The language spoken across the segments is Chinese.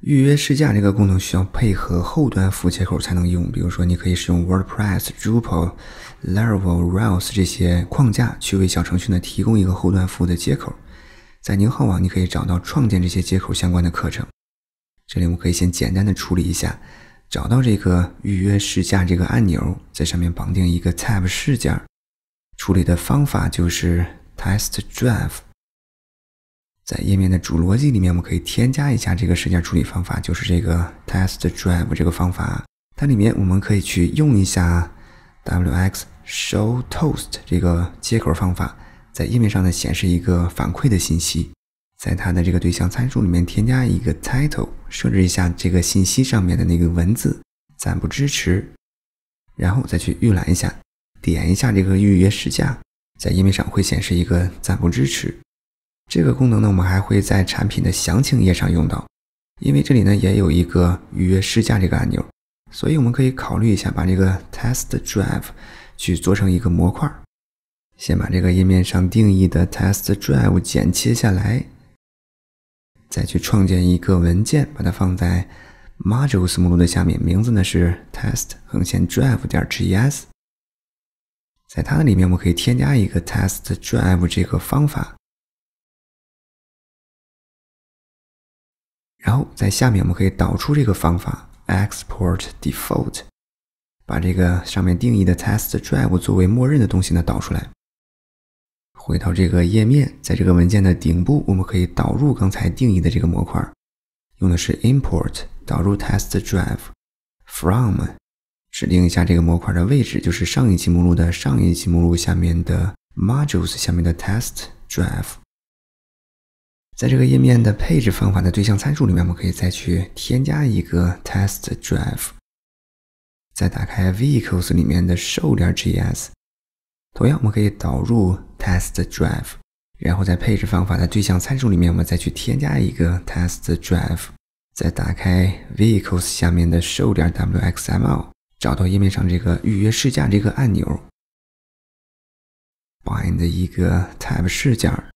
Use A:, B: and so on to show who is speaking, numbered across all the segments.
A: 预约试驾这个功能需要配合后端服务接口才能用，比如说你可以使用 WordPress、Drupal、Laravel、Rails 这些框架去为小程序呢提供一个后端服务的接口。在宁浩网你可以找到创建这些接口相关的课程。这里我们可以先简单的处理一下，找到这个预约试驾这个按钮，在上面绑定一个 tap 事件，处理的方法就是 test drive。在页面的主逻辑里面，我们可以添加一下这个事件处理方法，就是这个 testDrive 这个方法。它里面我们可以去用一下 wx.showToast 这个接口方法，在页面上呢显示一个反馈的信息。在它的这个对象参数里面添加一个 title，设置一下这个信息上面的那个文字暂不支持。然后再去预览一下，点一下这个预约试驾，在页面上会显示一个暂不支持。这个功能呢，我们还会在产品的详情页上用到，因为这里呢也有一个预约试驾这个按钮，所以我们可以考虑一下把这个 test drive 去做成一个模块儿。先把这个页面上定义的 test drive 剪切下来，再去创建一个文件，把它放在 modules 目录下面，名字呢是 t e s t 横线 d r i v e 点 g s 在它的里面，我们可以添加一个 test drive 这个方法。然后在下面我们可以导出这个方法 export default，把这个上面定义的 test drive 作为默认的东西呢导出来。回到这个页面，在这个文件的顶部我们可以导入刚才定义的这个模块，用的是 import 导入 test drive from，指定一下这个模块的位置，就是上一期目录的上一期目录下面的 modules 下面的 test drive。在这个页面的配置方法的对象参数里面，我们可以再去添加一个 test drive。再打开 vehicles 里面的 show.js，同样我们可以导入 test drive。然后在配置方法的对象参数里面，我们再去添加一个 test drive。再打开 vehicles 下面的 show.xml，找到页面上这个预约试驾这个按钮 i n 的一个 tap 试驾。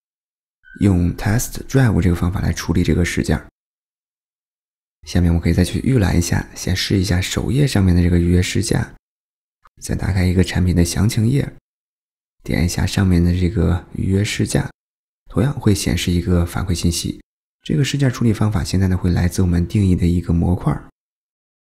A: 用 test drive 这个方法来处理这个事件。下面我可以再去预览一下，先试一下首页上面的这个预约试驾，再打开一个产品的详情页，点一下上面的这个预约试驾，同样会显示一个反馈信息。这个事件处理方法现在呢会来自我们定义的一个模块。